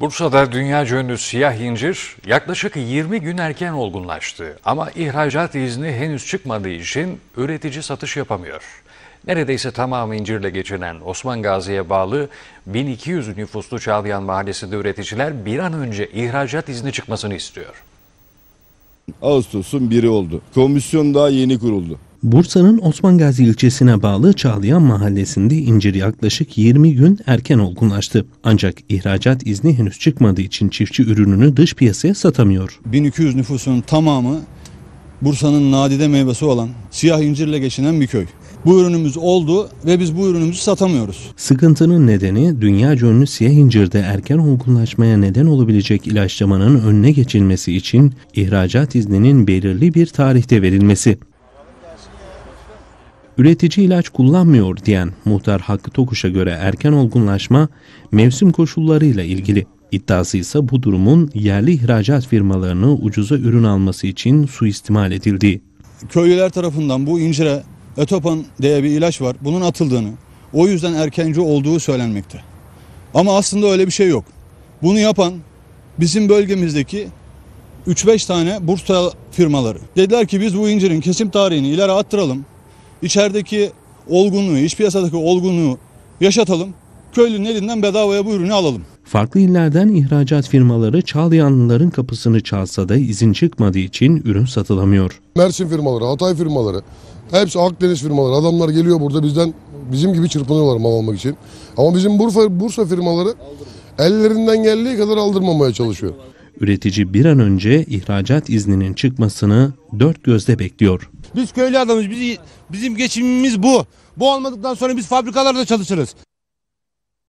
Bursa'da dünya ünlü siyah incir yaklaşık 20 gün erken olgunlaştı ama ihracat izni henüz çıkmadığı için üretici satış yapamıyor. Neredeyse tamamı incirle geçinen Osman Gazi'ye bağlı 1200 nüfuslu Çağlayan Mahallesi'nde üreticiler bir an önce ihracat izni çıkmasını istiyor. Ağustos'un biri oldu. Komisyon daha yeni kuruldu. Bursa'nın Osman Gazi ilçesine bağlı Çağlayan mahallesinde incir yaklaşık 20 gün erken olgunlaştı. Ancak ihracat izni henüz çıkmadığı için çiftçi ürününü dış piyasaya satamıyor. 1200 nüfusun tamamı Bursa'nın nadide meyvesi olan siyah incirle geçinen bir köy. Bu ürünümüz oldu ve biz bu ürünümüzü satamıyoruz. Sıkıntının nedeni dünya ünlü siyah incirde erken olgunlaşmaya neden olabilecek ilaçlamanın önüne geçilmesi için ihracat izninin belirli bir tarihte verilmesi üretici ilaç kullanmıyor diyen muhtar Hakkı Tokuş'a göre erken olgunlaşma mevsim koşullarıyla ilgili. İddiası ise bu durumun yerli ihracat firmalarını ucuza ürün alması için suistimal edildiği. Köylüler tarafından bu incire etopan diye bir ilaç var. Bunun atıldığını, o yüzden erkenci olduğu söylenmekte. Ama aslında öyle bir şey yok. Bunu yapan bizim bölgemizdeki 3-5 tane Bursa firmaları. Dediler ki biz bu incirin kesim tarihini ileri attıralım içerideki olgunluğu, iş piyasadaki olgunluğu yaşatalım. Köylünün elinden bedavaya bu ürünü alalım. Farklı illerden ihracat firmaları Çağlayanlıların kapısını çalsa da izin çıkmadığı için ürün satılamıyor. Mersin firmaları, Hatay firmaları, hepsi Akdeniz firmaları. Adamlar geliyor burada bizden bizim gibi çırpınıyorlar mal almak için. Ama bizim Bursa, Bursa firmaları ellerinden geldiği kadar aldırmamaya çalışıyor üretici bir an önce ihracat izninin çıkmasını dört gözle bekliyor. Biz köylü adamız. bizim geçimimiz bu. Bu olmadıktan sonra biz fabrikalarda çalışırız.